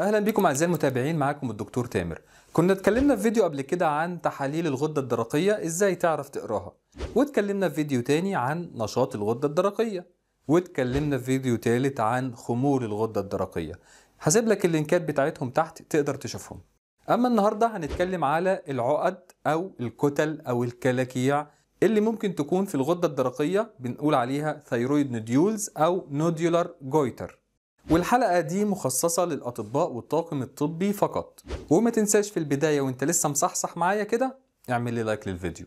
اهلا بكم اعزائي المتابعين معاكم الدكتور تامر كنا اتكلمنا في فيديو قبل كده عن تحاليل الغده الدرقيه ازاي تعرف تقراها واتكلمنا في فيديو تاني عن نشاط الغده الدرقيه واتكلمنا في فيديو تالت عن خمور الغده الدرقيه هسيب لك اللينكات بتاعتهم تحت تقدر تشوفهم اما النهارده هنتكلم على العقد او الكتل او الكلاكيع اللي ممكن تكون في الغده الدرقيه بنقول عليها ثيرويد نوديولز او نوديولار جويتر والحلقة دي مخصصة للأطباء والطاقم الطبي فقط وما تنساش في البداية وانت لسه مصحصح معايا كده اعمل لي لايك للفيديو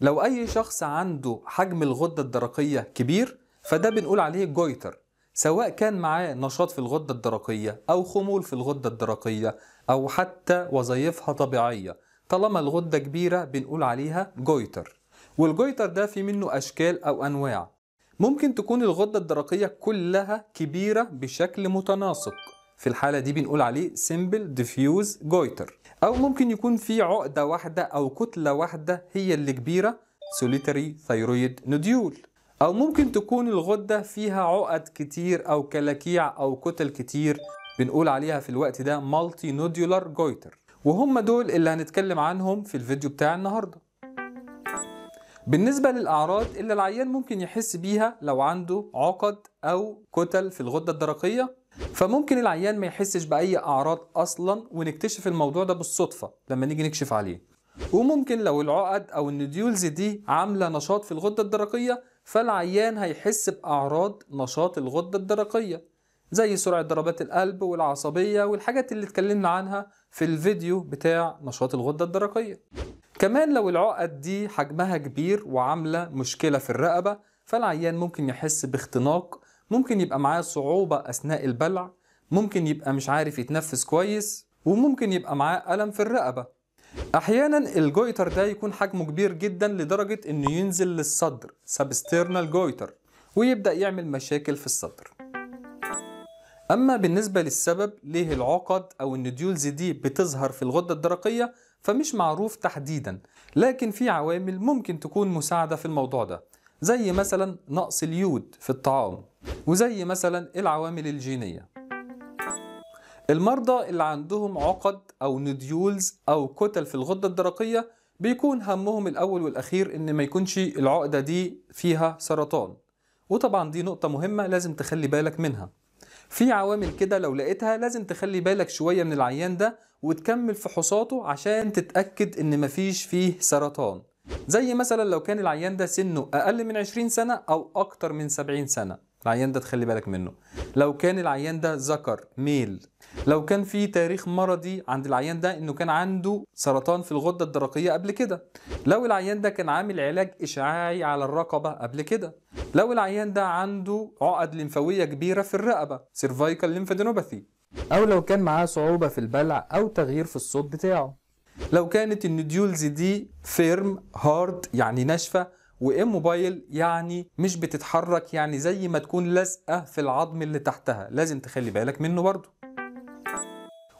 لو أي شخص عنده حجم الغدة الدرقية كبير فده بنقول عليه جويتر سواء كان معاه نشاط في الغدة الدرقية أو خمول في الغدة الدرقية أو حتى وظائفها طبيعية طالما الغدة كبيرة بنقول عليها جويتر والجويتر ده في منه أشكال أو أنواع ممكن تكون الغدة الدرقية كلها كبيرة بشكل متناسق في الحالة دي بنقول عليه simple diffuse goiter أو ممكن يكون في عقدة واحدة أو كتلة واحدة هي اللي كبيرة solitary thyroid nodule أو ممكن تكون الغدة فيها عقد كتير أو كلاكيع أو كتل كتير بنقول عليها في الوقت ده مالتي nodular goiter وهم دول اللي هنتكلم عنهم في الفيديو بتاع النهارده بالنسبة للأعراض اللي العيان ممكن يحس بيها لو عنده عقد أو كتل في الغدة الدرقية فممكن العيان ما يحسش بأي أعراض أصلا ونكتشف الموضوع ده بالصدفة لما نيجي نكشف عليه وممكن لو العقد أو النديولز دي عاملة نشاط في الغدة الدرقية فالعيان هيحس بأعراض نشاط الغدة الدرقية زي سرعة ضربات القلب والعصبية والحاجات اللي اتكلمنا عنها في الفيديو بتاع نشاط الغدة الدرقية كمان لو العقد دي حجمها كبير وعاملة مشكلة في الرقبة فالعيان ممكن يحس باختناق ممكن يبقى معاه صعوبة أثناء البلع ممكن يبقى مش عارف يتنفس كويس وممكن يبقى معاه ألم في الرقبة أحيانا الجويتر ده يكون حجمه كبير جدا لدرجة إنه ينزل للصدر سبسترنال جويتر ويبدأ يعمل مشاكل في الصدر أما بالنسبة للسبب ليه العقد أو النديولز دي بتظهر في الغدة الدرقية فمش معروف تحديدا لكن في عوامل ممكن تكون مساعدة في الموضوع ده زي مثلا نقص اليود في الطعام وزي مثلا العوامل الجينية المرضى اللي عندهم عقد أو نديولز أو كتل في الغدة الدرقية بيكون همهم الأول والأخير إن ما يكونش العقدة دي فيها سرطان وطبعا دي نقطة مهمة لازم تخلي بالك منها في عوامل كده لو لقيتها لازم تخلي بالك شوية من العيان ده وتكمل فحوصاته عشان تتأكد إن مفيش فيه سرطان زي مثلا لو كان العيان ده سنه أقل من 20 سنة أو أكتر من 70 سنة العيان ده تخلي بالك منه لو كان العيان ده ذكر ميل لو كان في تاريخ مرضي عند العيان ده انه كان عنده سرطان في الغده الدرقيه قبل كده لو العيان ده كان عامل علاج اشعاعي على الرقبه قبل كده لو العيان ده عنده عقد لمفاويه كبيره في الرقبه سيرفايكال ليمفادينوباثي او لو كان معاه صعوبه في البلع او تغيير في الصوت بتاعه لو كانت النوديولز دي فيرم هارد يعني ناشفه واموبايل يعني مش بتتحرك يعني زي ما تكون لازقه في العظم اللي تحتها لازم تخلي بالك منه برضه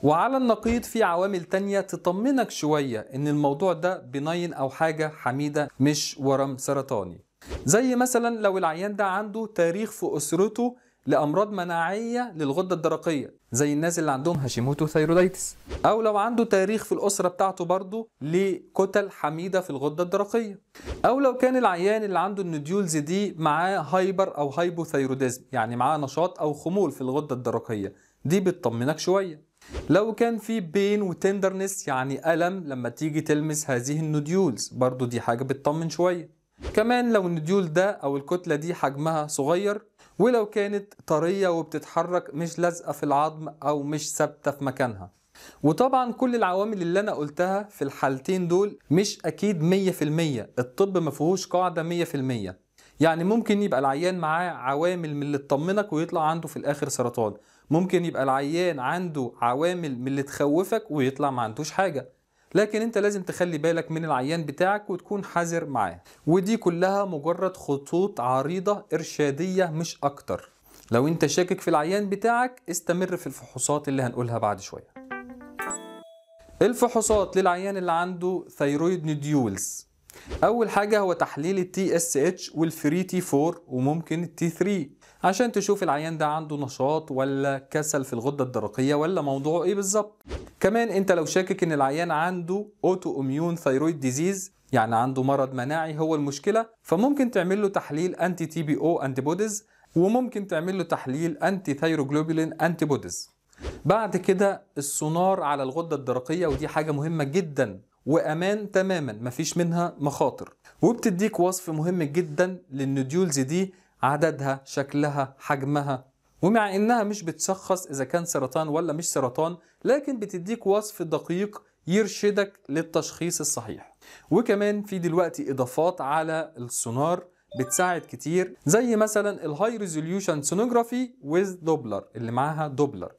وعلى النقيض في عوامل تانية تطمنك شوية ان الموضوع ده بناين او حاجة حميدة مش ورم سرطاني زي مثلا لو العيان ده عنده تاريخ في أسرته لأمراض مناعية للغدة الدرقية زي الناس اللي عندهم هاشيموتو ثيروديتس أو لو عنده تاريخ في الأسرة بتاعته برضه لكتل حميدة في الغدة الدرقية أو لو كان العيان اللي عنده النديولز دي معاه هايبر أو هايبوثيروديزم يعني معاه نشاط أو خمول في الغدة الدرقية دي بتطمنك شوية لو كان في بين وتندرنس يعني ألم لما تيجي تلمس هذه النوديولز برضه دي حاجة بتطمن شوية كمان لو النديول ده أو الكتلة دي حجمها صغير ولو كانت طرية وبتتحرك مش لازقة في العظم أو مش ثابتة في مكانها وطبعا كل العوامل اللي انا قلتها في الحالتين دول مش اكيد 100% الطب ما فيهوش قاعده 100% يعني ممكن يبقى العيان معاه عوامل من اللي تطمنك ويطلع عنده في الاخر سرطان ممكن يبقى العيان عنده عوامل من اللي تخوفك ويطلع ما عندوش حاجه لكن انت لازم تخلي بالك من العيان بتاعك وتكون حذر معاه ودي كلها مجرد خطوط عريضة إرشادية مش أكتر لو انت شاكك في العيان بتاعك استمر في الفحوصات اللي هنقولها بعد شوية الفحوصات للعيان اللي عنده ثيرويد نوديولز اول حاجه هو تحليل التي اس اتش والفري تي 4 وممكن التي 3 عشان تشوف العيان ده عنده نشاط ولا كسل في الغده الدرقيه ولا موضوعه ايه بالظبط كمان انت لو شاكك ان العيان عنده اوتو اميون ثيرويد ديزيز يعني عنده مرض مناعي هو المشكله فممكن تعمل له تحليل انتي تي بي او انتيبوديز وممكن تعمل له تحليل انتي ثيروجلوبولين انتيبوديز بعد كده السونار على الغده الدرقيه ودي حاجه مهمه جدا وامان تماما مفيش منها مخاطر وبتديك وصف مهم جدا للنوديولز دي عددها شكلها حجمها ومع انها مش بتشخص اذا كان سرطان ولا مش سرطان لكن بتديك وصف دقيق يرشدك للتشخيص الصحيح وكمان في دلوقتي اضافات على السونار بتساعد كتير زي مثلا الهاي ريزوليوشن سونوجرافي ويز دوبلر اللي معاها دوبلر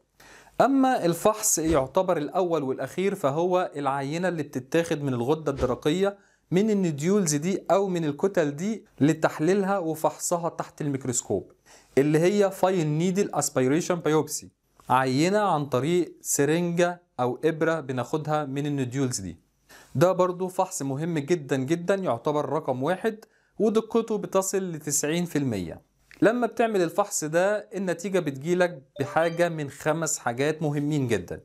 أما الفحص يعتبر الأول والأخير فهو العينة اللي بتتاخد من الغدة الدرقية من النديولز دي أو من الكتل دي لتحليلها وفحصها تحت الميكروسكوب اللي هي فاين نيدل اسبيريشن بايوبسي عينة عن طريق سرنجة أو إبرة بناخدها من النديولز دي ده برضو فحص مهم جدا جدا يعتبر رقم واحد ودقته بتصل ل 90% لما بتعمل الفحص ده النتيجه بتجيلك بحاجه من خمس حاجات مهمين جدا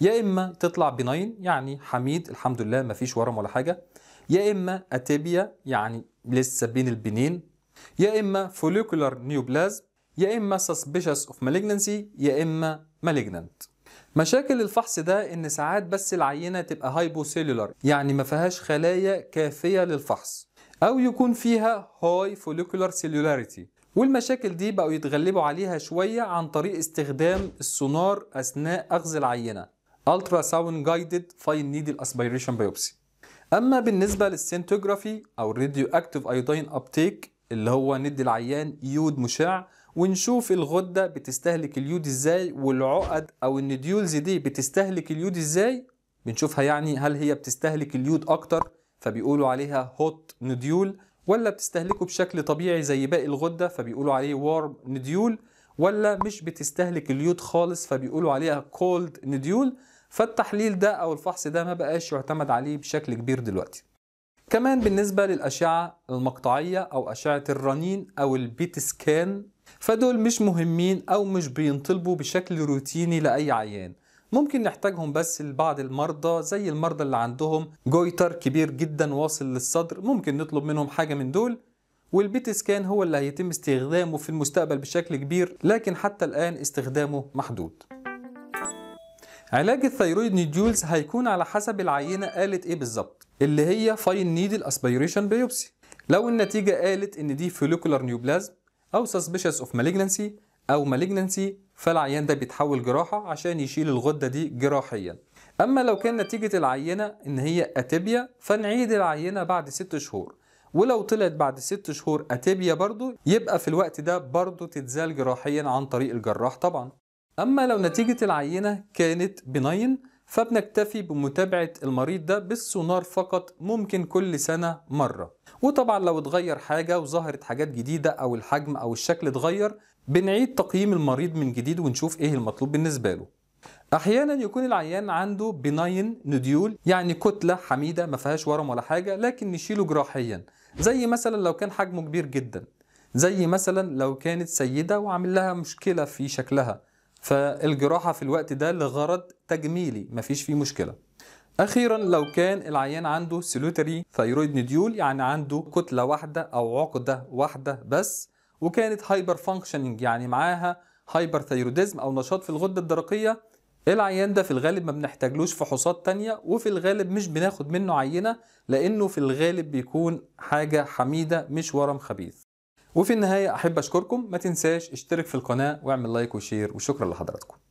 يا اما تطلع بناين يعني حميد الحمد لله ما فيش ورم ولا حاجه يا اما اتيبيا يعني لسه بين البنين يا اما فوليكولار نيوبلازم يا اما سسبيشس اوف مالجنسي يا اما مالجنانت مشاكل الفحص ده ان ساعات بس العينه تبقى هايبوسيلولار يعني ما فيهاش خلايا كافيه للفحص او يكون فيها هاي فوليكولار سيلولاريتي والمشاكل دي بقوا يتغلبوا عليها شوية عن طريق استخدام السونار أثناء أخذ العينة الترا ساوند جايدد فاين نيدل اسبيريشن بايوبسي اما بالنسبه للسنتوجرافي او الراديو اكتيف ايودين ابتيك اللي هو ندي العيان يود مشع ونشوف الغده بتستهلك اليود ازاي والعقد او النديولز دي بتستهلك اليود ازاي بنشوفها يعني هل هي بتستهلك اليود اكتر فبيقولوا عليها هوت نديول ولا بتستهلكه بشكل طبيعي زي باقي الغده فبيقولوا عليه وارم نديول ولا مش بتستهلك اليود خالص فبيقولوا عليها كولد نديول فالتحليل ده او الفحص ده ما بقاش يعتمد عليه بشكل كبير دلوقتي كمان بالنسبه للاشعه المقطعيه او اشعه الرنين او البيت سكان فدول مش مهمين او مش بينطلبوا بشكل روتيني لاي عيان ممكن نحتاجهم بس لبعض المرضى زي المرضى اللي عندهم جويتر كبير جدا واصل للصدر ممكن نطلب منهم حاجة من دول والبيت سكان هو اللي هيتم استخدامه في المستقبل بشكل كبير لكن حتى الآن استخدامه محدود علاج الثيرويد نيديولز هيكون على حسب العينة قالت ايه بالظبط اللي هي فاين نيدل اسبيريشن بيوبسي لو النتيجة قالت ان دي فوليكولار نيوبلازم او سسبشس اوف مالجنسي او مالجنسي فالعيان ده بيتحول جراحة عشان يشيل الغدة دي جراحيا أما لو كان نتيجة العينة إن هي أتيبيا فنعيد العينة بعد ست شهور ولو طلعت بعد ست شهور أتيبيا برضو يبقى في الوقت ده برضو تتزال جراحيا عن طريق الجراح طبعا أما لو نتيجة العينة كانت بنين فبنكتفي بمتابعة المريض ده بالسونار فقط ممكن كل سنة مرة وطبعا لو اتغير حاجة وظهرت حاجات جديدة أو الحجم أو الشكل اتغير بنعيد تقييم المريض من جديد ونشوف ايه المطلوب بالنسبة له احيانا يكون العيان عنده بناين نديول يعني كتله حميده ما فيهاش ورم ولا حاجه لكن نشيله جراحيا زي مثلا لو كان حجمه كبير جدا زي مثلا لو كانت سيده وعامل لها مشكله في شكلها فالجراحة في الوقت ده لغرض تجميلي مفيش فيه مشكلة أخيرا لو كان العيان عنده سلوتري ثيرويد نديول يعني عنده كتلة واحدة أو عقدة واحدة بس وكانت هايبر فانكشننج يعني معاها هايبر ثيروديزم أو نشاط في الغدة الدرقية العيان ده في الغالب ما بنحتاجلوش فحوصات تانية وفي الغالب مش بناخد منه عينة لأنه في الغالب بيكون حاجة حميدة مش ورم خبيث وفي النهايه احب اشكركم ما تنساش اشترك في القناه واعمل لايك وشير وشكرا لحضراتكم